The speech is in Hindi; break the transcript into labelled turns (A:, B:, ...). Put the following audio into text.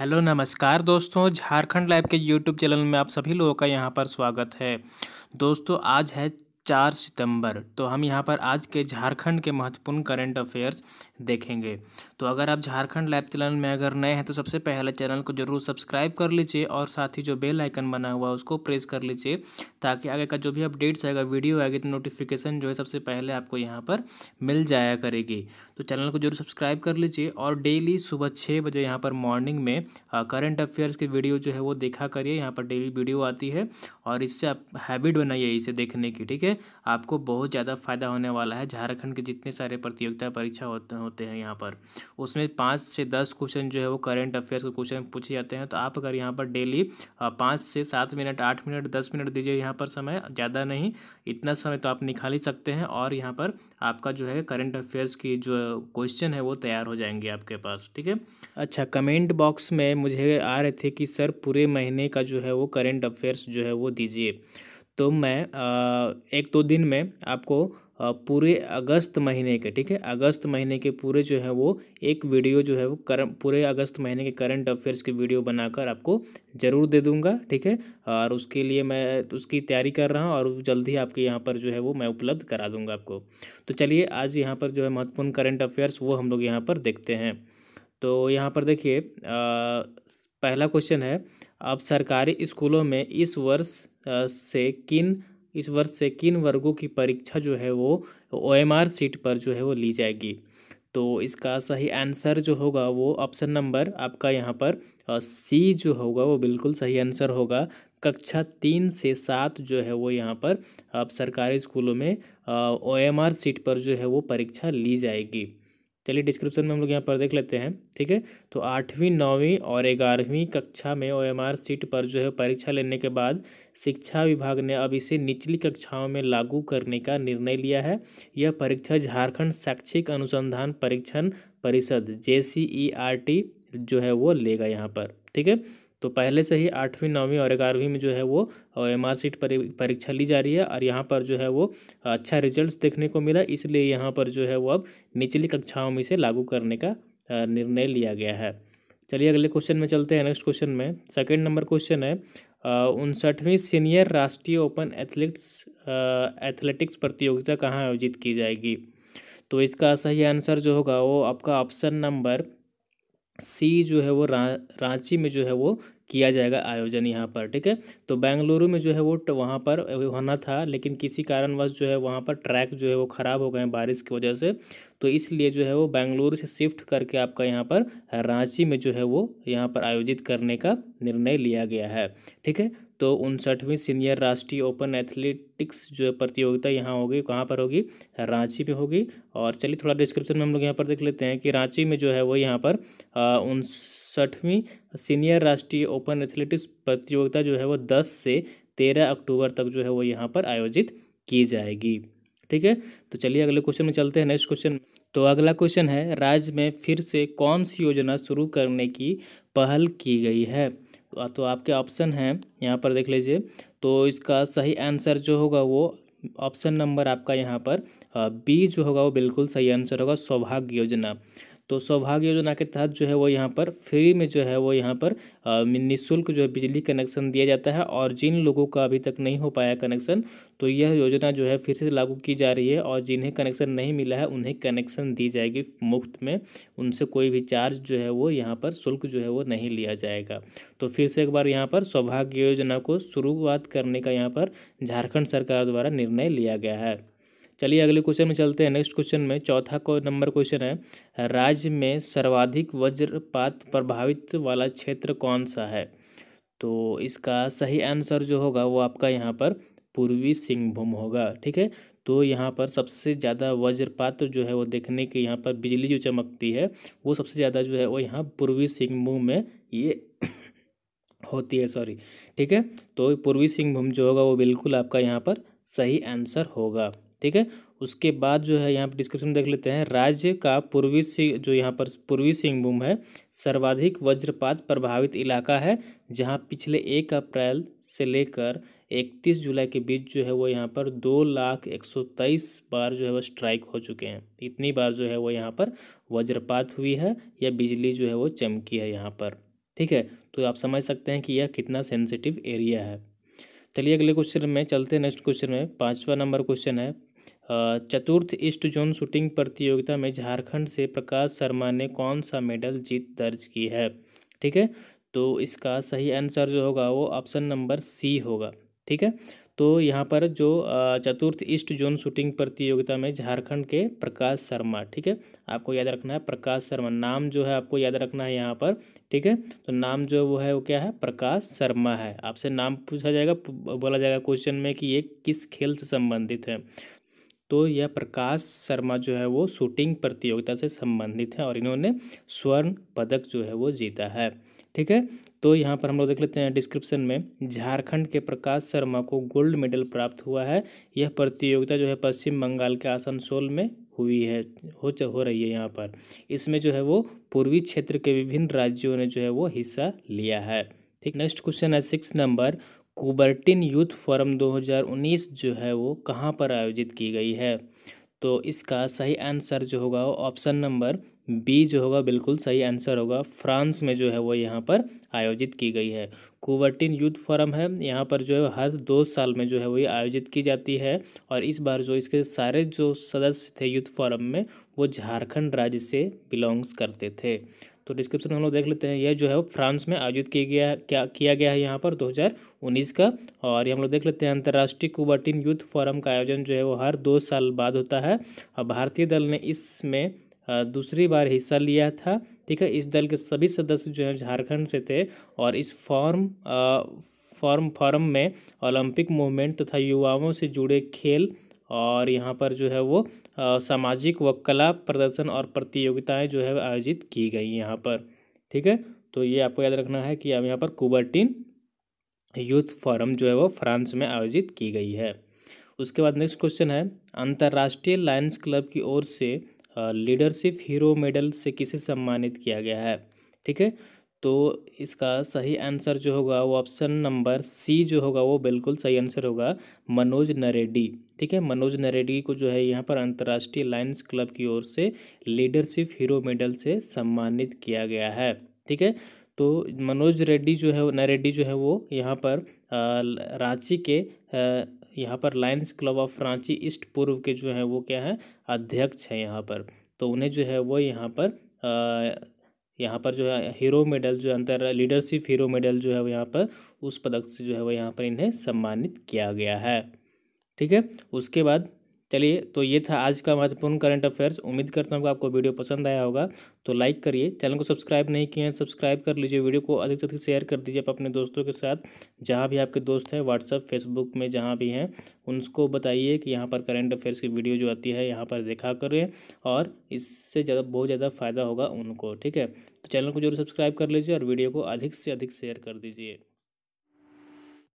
A: हेलो नमस्कार दोस्तों झारखंड लाइव के यूट्यूब चैनल में आप सभी लोगों का यहाँ पर स्वागत है दोस्तों आज है चार सितंबर तो हम यहाँ पर आज के झारखंड के महत्वपूर्ण करंट अफेयर्स देखेंगे तो अगर आप झारखंड लाइव चैनल में अगर नए हैं तो सबसे पहले चैनल को जरूर सब्सक्राइब कर लीजिए और साथ ही जो बेल आइकन बना हुआ है उसको प्रेस कर लीजिए ताकि आगे का जो भी अपडेट्स आएगा वीडियो आएगी तो नोटिफिकेशन जो है सबसे पहले आपको यहाँ पर मिल जाया करेगी तो चैनल को जरूर सब्सक्राइब कर लीजिए और डेली सुबह छः बजे यहाँ पर मॉर्निंग में करंट अफेयर्स की वीडियो जो है वो देखा करिए यहाँ पर डेली वीडियो आती है और इससे आप हैबिट बनाइए इसे देखने की ठीक है आपको बहुत ज़्यादा फायदा होने वाला है झारखंड के जितने सारे प्रतियोगिता परीक्षा होते हैं यहाँ पर उसमें पाँच से दस क्वेश्चन जो है वो करेंट अफेयर्स के क्वेश्चन पूछे जाते हैं तो आप अगर यहाँ पर डेली पाँच से सात मिनट आठ मिनट दस मिनट दीजिए यहाँ पर समय ज़्यादा नहीं इतना समय तो आप निकाल ही सकते हैं और यहाँ पर आपका जो है करंट अफेयर्स की जो क्वेश्चन है वो तैयार हो जाएंगे आपके पास ठीक है अच्छा कमेंट बॉक्स में मुझे आ रहे थे कि सर पूरे महीने का जो है वो करंट अफेयर्स जो है वो दीजिए तो मैं एक दो दिन में आपको पूरे अगस्त महीने के ठीक है अगस्त महीने के पूरे जो है वो एक वीडियो जो है वो कर पूरे अगस्त महीने के करंट अफेयर्स की वीडियो बनाकर आपको ज़रूर दे दूंगा ठीक है और उसके लिए मैं उसकी तैयारी कर रहा हूँ और जल्द ही आपके यहाँ पर जो है वो मैं उपलब्ध करा दूंगा आपको तो चलिए आज यहाँ पर जो है महत्वपूर्ण करंट अफेयर्स वो हम लोग यहाँ पर देखते हैं तो यहाँ पर देखिए पहला क्वेश्चन है अब सरकारी स्कूलों में इस वर्ष से किन इस वर्ष से किन वर्गों की परीक्षा जो है वो ओ एम आर सीट पर जो है वो ली जाएगी तो इसका सही आंसर जो होगा वो ऑप्शन नंबर आपका यहाँ पर सी जो होगा वो बिल्कुल सही आंसर होगा कक्षा तीन से सात जो है वो यहाँ पर अब सरकारी स्कूलों में ओ एम आर सीट पर जो है वो परीक्षा ली जाएगी चलिए डिस्क्रिप्शन में हम लोग यहाँ पर देख लेते हैं ठीक है तो आठवीं नौवीं और ग्यारहवीं कक्षा में ओएमआर सीट पर जो है परीक्षा लेने के बाद शिक्षा विभाग ने अब इसे निचली कक्षाओं में लागू करने का निर्णय लिया है यह परीक्षा झारखंड शैक्षिक अनुसंधान परीक्षण परिषद जे e जो है वो लेगा यहाँ पर ठीक है तो पहले से ही आठवीं नौवीं और ग्यारहवीं में जो है वो एम आर सीट परीक्षा ली जा रही है और यहाँ पर जो है वो अच्छा रिजल्ट्स देखने को मिला इसलिए यहाँ पर जो है वो अब निचली कक्षाओं में इसे लागू करने का निर्णय लिया गया है चलिए अगले क्वेश्चन में चलते हैं नेक्स्ट क्वेश्चन में सेकेंड नंबर क्वेश्चन है उनसठवीं सीनियर राष्ट्रीय ओपन एथलेटिक्स एथलेटिक्स प्रतियोगिता कहाँ आयोजित की जाएगी तो इसका सही आंसर जो होगा वो आपका ऑप्शन नंबर सी जो है वो रा, रांची में जो है वो किया जाएगा आयोजन यहाँ पर ठीक है तो बेंगलुरु में जो है वो वहाँ पर होना था लेकिन किसी कारणवश जो है वहाँ पर ट्रैक जो है वो ख़राब हो गए हैं बारिश की वजह से तो इसलिए जो है वो बेंगलुरु से शिफ्ट करके आपका यहाँ पर रांची में जो है वो यहाँ पर आयोजित करने का निर्णय लिया गया है ठीक है तो उनसठवीं सीनियर राष्ट्रीय ओपन एथलेटिक्स जो प्रतियोगिता यहाँ होगी कहाँ पर होगी रांची में होगी और चलिए थोड़ा डिस्क्रिप्शन में हम लोग यहाँ पर देख लेते हैं कि रांची में जो है वो यहाँ पर उनसठवीं सीनियर राष्ट्रीय ओपन एथलेटिक्स प्रतियोगिता जो है वो दस से तेरह अक्टूबर तक जो है वो यहाँ पर आयोजित की जाएगी ठीक है तो चलिए अगले क्वेश्चन में चलते हैं नेक्स्ट क्वेश्चन तो अगला क्वेश्चन है राज्य में फिर से कौन सी योजना शुरू करने की पहल की गई है तो आपके ऑप्शन हैं यहाँ पर देख लीजिए तो इसका सही आंसर जो होगा वो ऑप्शन नंबर आपका यहाँ पर बी जो होगा वो बिल्कुल सही आंसर होगा सौभाग्य योजना तो सौभाग्य योजना के तहत जो है वो यहाँ पर फ्री में जो है वो यहाँ पर निःशुल्क जो है बिजली कनेक्शन दिया जाता है और जिन लोगों का अभी तक नहीं हो पाया कनेक्शन तो यह योजना जो है फिर से लागू की जा रही है और जिन्हें कनेक्शन नहीं मिला है उन्हें कनेक्शन दी जाएगी मुफ्त में उनसे कोई भी चार्ज जो है वो यहाँ पर शुल्क जो है वो नहीं लिया जाएगा तो फिर से एक बार यहाँ पर सौभाग्य योजना को शुरुआत करने का यहाँ पर झारखंड सरकार द्वारा निर्णय लिया गया है चलिए अगले क्वेश्चन में चलते हैं नेक्स्ट क्वेश्चन में चौथा को नंबर क्वेश्चन है राज्य में सर्वाधिक वज्रपात प्रभावित वाला क्षेत्र कौन सा है तो इसका सही आंसर जो होगा वो आपका यहाँ पर पूर्वी सिंहभूम होगा ठीक है तो यहाँ पर सबसे ज़्यादा वज्रपात जो है वो देखने के यहाँ पर बिजली जो चमकती है वो सबसे ज़्यादा जो है वो यहाँ पूर्वी सिंहभूम में ये होती है सॉरी ठीक है तो पूर्वी सिंहभूम जो होगा वो बिल्कुल आपका यहाँ पर सही आंसर होगा ठीक है उसके बाद जो है यहाँ पर डिस्क्रिप्शन देख लेते हैं राज्य का पूर्वी जो यहाँ पर पूर्वी सिंहभूम है सर्वाधिक वज्रपात प्रभावित इलाका है जहाँ पिछले एक अप्रैल से लेकर इकतीस जुलाई के बीच जो है वो यहाँ पर दो लाख एक सौ तेईस बार जो है वो स्ट्राइक हो चुके हैं इतनी बार जो है वो यहाँ पर वज्रपात हुई है या बिजली जो है वो चमकी है यहाँ पर ठीक है तो आप समझ सकते हैं कि यह कितना सेंसिटिव एरिया है चलिए अगले क्वेश्चन में चलते हैं नेक्स्ट क्वेश्चन में पाँचवा नंबर क्वेश्चन है चतुर्थ ईस्ट जोन शूटिंग प्रतियोगिता में झारखंड से प्रकाश शर्मा ने कौन सा मेडल जीत दर्ज की है ठीक है तो इसका सही आंसर जो होगा वो ऑप्शन नंबर सी होगा ठीक है तो यहाँ पर जो चतुर्थ ईस्ट जोन शूटिंग प्रतियोगिता में झारखंड के प्रकाश शर्मा ठीक है आपको याद रखना है प्रकाश शर्मा नाम जो है आपको याद रखना है यहाँ पर ठीक है तो नाम जो वो है वो क्या है प्रकाश शर्मा है आपसे नाम पूछा जाएगा बोला जाएगा क्वेश्चन में कि ये किस खेल से संबंधित है तो यह प्रकाश शर्मा जो है वो शूटिंग प्रतियोगिता से संबंधित है और इन्होंने स्वर्ण पदक जो है वो जीता है ठीक है तो यहाँ पर हम लोग देख लेते हैं डिस्क्रिप्शन में झारखंड के प्रकाश शर्मा को गोल्ड मेडल प्राप्त हुआ है यह प्रतियोगिता जो है पश्चिम बंगाल के आसनसोल में हुई है हो हो रही है यहाँ पर इसमें जो है वो पूर्वी क्षेत्र के विभिन्न राज्यों ने जो है वो हिस्सा लिया है ठीक नेक्स्ट क्वेश्चन है six number Coubertin youth forum 2019 जो है वो कहाँ पर आयोजित की गई है तो इसका सही आंसर जो होगा वो ऑप्शन नंबर बी जो होगा बिल्कुल सही आंसर होगा फ्रांस में जो है वो यहाँ पर आयोजित की गई है कुवर्टिन यूथ फोरम है यहाँ पर जो है हर दो साल में जो है वो ये आयोजित की जाती है और इस बार जो इसके सारे जो सदस्य थे यूथ फोरम में वो झारखंड राज्य से बिलोंग्स करते थे तो डिस्क्रिप्शन हम लोग देख लेते हैं यह जो है वो फ्रांस में आयोजित किया गया क्या किया गया है यहाँ पर 2019 का और ये हम लोग देख लेते हैं अंतर्राष्ट्रीय कुबर्टिन यूथ फोरम का आयोजन जो है वो हर दो साल बाद होता है और भारतीय दल ने इसमें दूसरी बार हिस्सा लिया था ठीक है इस दल के सभी सदस्य जो है झारखंड से थे और इस फॉर्म फॉर्म फॉर्म में ओलंपिक मूवमेंट तथा युवाओं से जुड़े खेल और यहाँ पर जो है वो सामाजिक व कला प्रदर्शन और प्रतियोगिताएं जो है आयोजित की गई यहाँ पर ठीक है तो ये आपको याद रखना है कि अब यहाँ पर कुबर्टिन यूथ फोरम जो है वो फ्रांस में आयोजित की गई है उसके बाद नेक्स्ट क्वेश्चन है अंतर्राष्ट्रीय लायंस क्लब की ओर से लीडरशिप हीरो मेडल से किसे सम्मानित किया गया है ठीक है तो इसका सही आंसर जो होगा वो ऑप्शन नंबर सी जो होगा वो बिल्कुल सही आंसर होगा मनोज नरेडी ठीक है मनोज नरेडी को जो है यहाँ पर अंतर्राष्ट्रीय लाइन्स क्लब की ओर से लीडरशिप हीरो मेडल से सम्मानित किया गया है ठीक है तो मनोज रेड्डी जो है नरेड्डी जो है वो यहाँ पर रांची के यहाँ पर Lions club of Ranchi east पूर्व के जो हैं वो क्या है अध्यक्ष हैं यहाँ पर तो उन्हें जो है वो यहाँ पर यहाँ पर जो है हीरो मेडल जो अंतर लीडरशिप हीरो मेडल जो है वो यहाँ पर उस पदक से जो है वो यहाँ पर इन्हें सम्मानित किया गया है ठीक है उसके बाद चलिए तो ये था आज का महत्वपूर्ण करंट अफेयर्स उम्मीद करता हूँ आपको वीडियो पसंद आया होगा तो लाइक करिए चैनल को सब्सक्राइब नहीं किए हैं सब्सक्राइब कर लीजिए वीडियो को अधिक से अधिक शेयर कर दीजिए आप अपने दोस्तों के साथ जहाँ भी आपके दोस्त हैं व्हाट्सअप फेसबुक में जहाँ भी हैं उनको बताइए कि यहाँ पर करंट अफेयर्स की वीडियो जो आती है यहाँ पर देखा करें और इससे ज़्यादा बहुत ज़्यादा फ़ायदा होगा उनको ठीक है तो चैनल को जरूर सब्सक्राइब कर लीजिए और वीडियो को अधिक से अधिक शेयर कर दीजिए